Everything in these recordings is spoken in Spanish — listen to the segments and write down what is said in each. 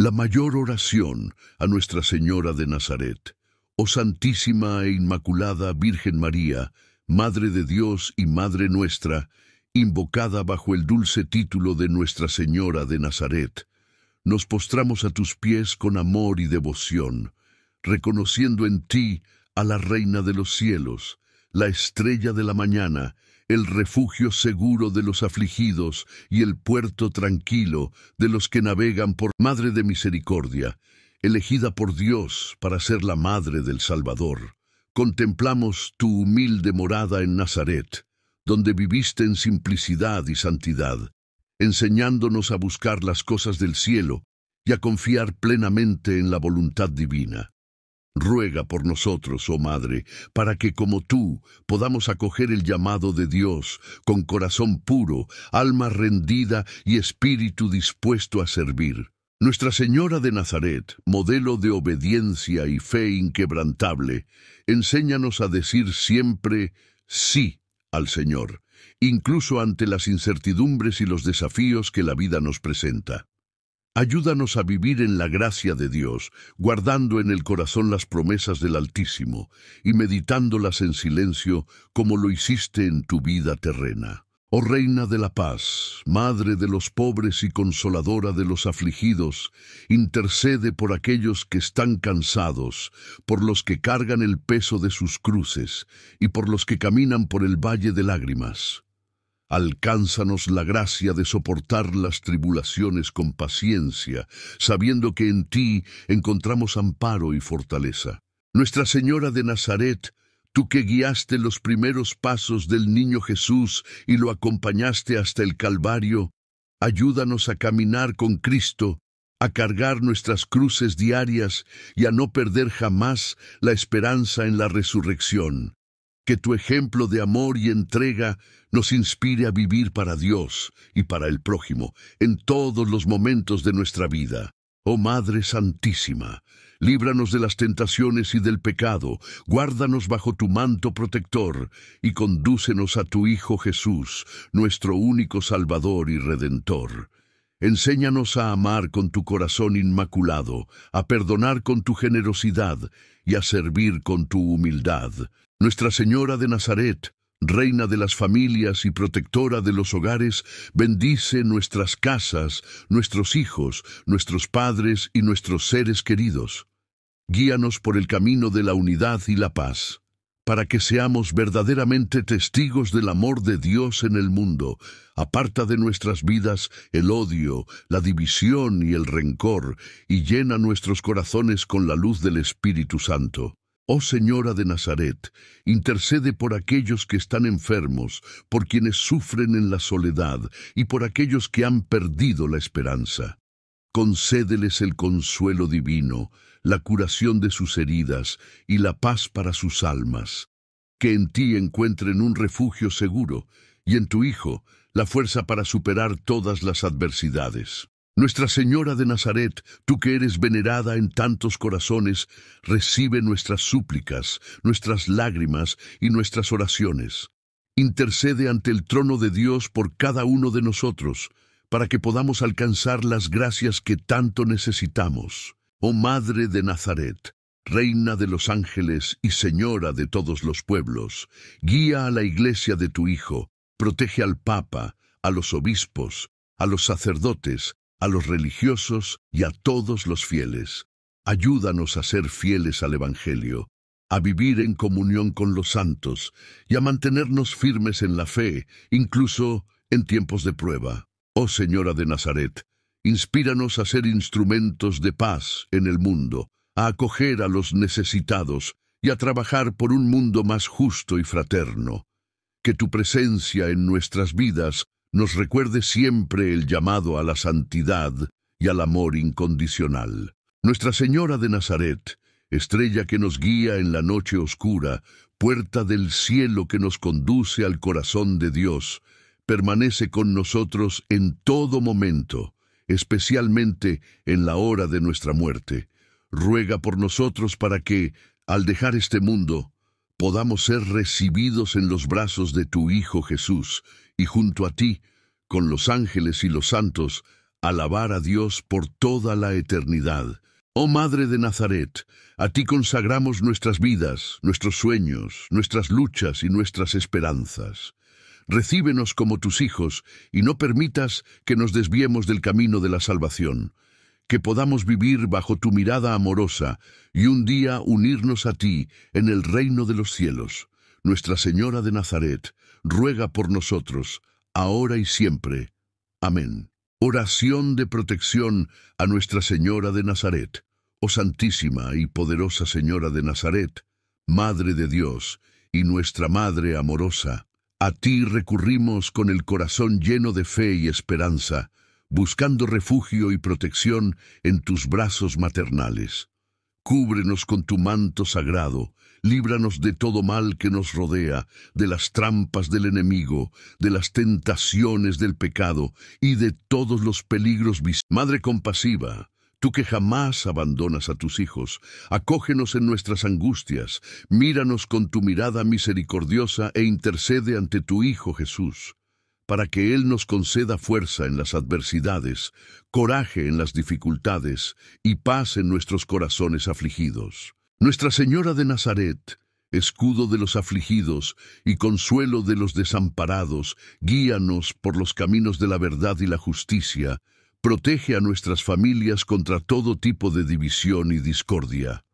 la mayor oración a Nuestra Señora de Nazaret. Oh Santísima e Inmaculada Virgen María, Madre de Dios y Madre nuestra, invocada bajo el dulce título de Nuestra Señora de Nazaret, nos postramos a tus pies con amor y devoción, reconociendo en ti a la Reina de los cielos, la estrella de la mañana el refugio seguro de los afligidos y el puerto tranquilo de los que navegan por Madre de Misericordia, elegida por Dios para ser la Madre del Salvador. Contemplamos tu humilde morada en Nazaret, donde viviste en simplicidad y santidad, enseñándonos a buscar las cosas del cielo y a confiar plenamente en la voluntad divina. Ruega por nosotros, oh Madre, para que como tú podamos acoger el llamado de Dios con corazón puro, alma rendida y espíritu dispuesto a servir. Nuestra Señora de Nazaret, modelo de obediencia y fe inquebrantable, enséñanos a decir siempre sí al Señor, incluso ante las incertidumbres y los desafíos que la vida nos presenta. Ayúdanos a vivir en la gracia de Dios, guardando en el corazón las promesas del Altísimo y meditándolas en silencio como lo hiciste en tu vida terrena. Oh Reina de la Paz, Madre de los pobres y consoladora de los afligidos, intercede por aquellos que están cansados, por los que cargan el peso de sus cruces y por los que caminan por el valle de lágrimas. Alcánzanos la gracia de soportar las tribulaciones con paciencia, sabiendo que en ti encontramos amparo y fortaleza. Nuestra Señora de Nazaret, tú que guiaste los primeros pasos del niño Jesús y lo acompañaste hasta el Calvario, ayúdanos a caminar con Cristo, a cargar nuestras cruces diarias y a no perder jamás la esperanza en la resurrección que tu ejemplo de amor y entrega nos inspire a vivir para Dios y para el prójimo en todos los momentos de nuestra vida. Oh Madre Santísima, líbranos de las tentaciones y del pecado, guárdanos bajo tu manto protector y condúcenos a tu Hijo Jesús, nuestro único Salvador y Redentor Enséñanos a amar con tu corazón inmaculado, a perdonar con tu generosidad y a servir con tu humildad. Nuestra Señora de Nazaret, Reina de las familias y protectora de los hogares, bendice nuestras casas, nuestros hijos, nuestros padres y nuestros seres queridos. Guíanos por el camino de la unidad y la paz para que seamos verdaderamente testigos del amor de Dios en el mundo. Aparta de nuestras vidas el odio, la división y el rencor, y llena nuestros corazones con la luz del Espíritu Santo. Oh Señora de Nazaret, intercede por aquellos que están enfermos, por quienes sufren en la soledad y por aquellos que han perdido la esperanza. Concédeles el consuelo divino, la curación de sus heridas y la paz para sus almas. Que en ti encuentren un refugio seguro y en tu Hijo la fuerza para superar todas las adversidades. Nuestra Señora de Nazaret, tú que eres venerada en tantos corazones, recibe nuestras súplicas, nuestras lágrimas y nuestras oraciones. Intercede ante el trono de Dios por cada uno de nosotros, para que podamos alcanzar las gracias que tanto necesitamos. Oh Madre de Nazaret, Reina de los ángeles y Señora de todos los pueblos, guía a la iglesia de tu Hijo, protege al Papa, a los obispos, a los sacerdotes, a los religiosos y a todos los fieles. Ayúdanos a ser fieles al Evangelio, a vivir en comunión con los santos y a mantenernos firmes en la fe, incluso en tiempos de prueba. Oh Señora de Nazaret, inspíranos a ser instrumentos de paz en el mundo, a acoger a los necesitados y a trabajar por un mundo más justo y fraterno. Que tu presencia en nuestras vidas nos recuerde siempre el llamado a la santidad y al amor incondicional. Nuestra Señora de Nazaret, estrella que nos guía en la noche oscura, puerta del cielo que nos conduce al corazón de Dios, permanece con nosotros en todo momento, especialmente en la hora de nuestra muerte. Ruega por nosotros para que, al dejar este mundo, podamos ser recibidos en los brazos de tu Hijo Jesús y junto a ti, con los ángeles y los santos, alabar a Dios por toda la eternidad. Oh Madre de Nazaret, a ti consagramos nuestras vidas, nuestros sueños, nuestras luchas y nuestras esperanzas recíbenos como tus hijos y no permitas que nos desviemos del camino de la salvación, que podamos vivir bajo tu mirada amorosa y un día unirnos a ti en el reino de los cielos. Nuestra Señora de Nazaret, ruega por nosotros, ahora y siempre. Amén. Oración de protección a Nuestra Señora de Nazaret. Oh Santísima y poderosa Señora de Nazaret, Madre de Dios y nuestra Madre amorosa, a ti recurrimos con el corazón lleno de fe y esperanza, buscando refugio y protección en tus brazos maternales. Cúbrenos con tu manto sagrado, líbranos de todo mal que nos rodea, de las trampas del enemigo, de las tentaciones del pecado y de todos los peligros. Madre compasiva, Tú que jamás abandonas a tus hijos, acógenos en nuestras angustias, míranos con tu mirada misericordiosa e intercede ante tu Hijo Jesús, para que Él nos conceda fuerza en las adversidades, coraje en las dificultades y paz en nuestros corazones afligidos. Nuestra Señora de Nazaret, escudo de los afligidos y consuelo de los desamparados, guíanos por los caminos de la verdad y la justicia, Protege a nuestras familias contra todo tipo de división y discordia.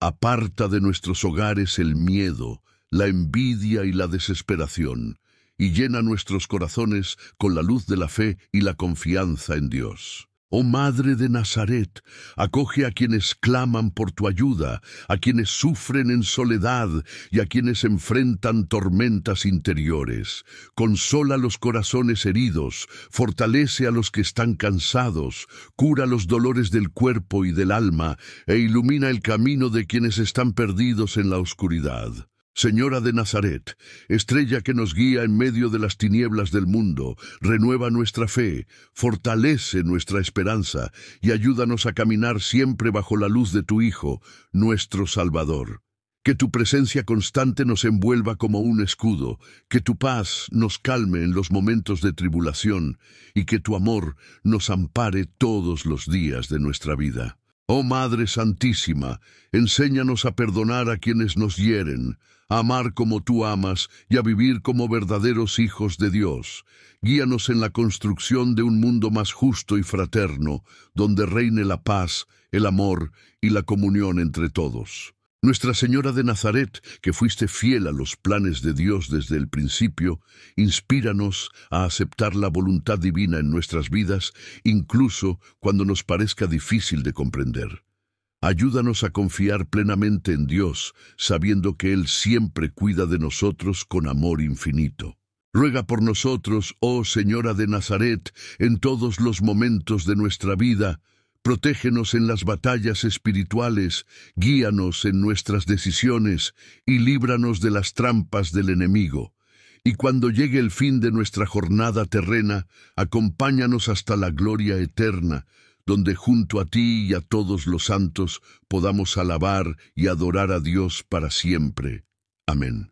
Aparta de nuestros hogares el miedo, la envidia y la desesperación, y llena nuestros corazones con la luz de la fe y la confianza en Dios. Oh Madre de Nazaret, acoge a quienes claman por tu ayuda, a quienes sufren en soledad y a quienes enfrentan tormentas interiores. Consola los corazones heridos, fortalece a los que están cansados, cura los dolores del cuerpo y del alma e ilumina el camino de quienes están perdidos en la oscuridad. Señora de Nazaret, estrella que nos guía en medio de las tinieblas del mundo, renueva nuestra fe, fortalece nuestra esperanza y ayúdanos a caminar siempre bajo la luz de tu Hijo, nuestro Salvador. Que tu presencia constante nos envuelva como un escudo, que tu paz nos calme en los momentos de tribulación y que tu amor nos ampare todos los días de nuestra vida. Oh Madre Santísima, enséñanos a perdonar a quienes nos hieren, a amar como tú amas y a vivir como verdaderos hijos de Dios. Guíanos en la construcción de un mundo más justo y fraterno, donde reine la paz, el amor y la comunión entre todos. Nuestra Señora de Nazaret, que fuiste fiel a los planes de Dios desde el principio, inspíranos a aceptar la voluntad divina en nuestras vidas, incluso cuando nos parezca difícil de comprender. Ayúdanos a confiar plenamente en Dios, sabiendo que Él siempre cuida de nosotros con amor infinito. Ruega por nosotros, oh Señora de Nazaret, en todos los momentos de nuestra vida, protégenos en las batallas espirituales, guíanos en nuestras decisiones y líbranos de las trampas del enemigo. Y cuando llegue el fin de nuestra jornada terrena, acompáñanos hasta la gloria eterna, donde junto a ti y a todos los santos podamos alabar y adorar a Dios para siempre. Amén.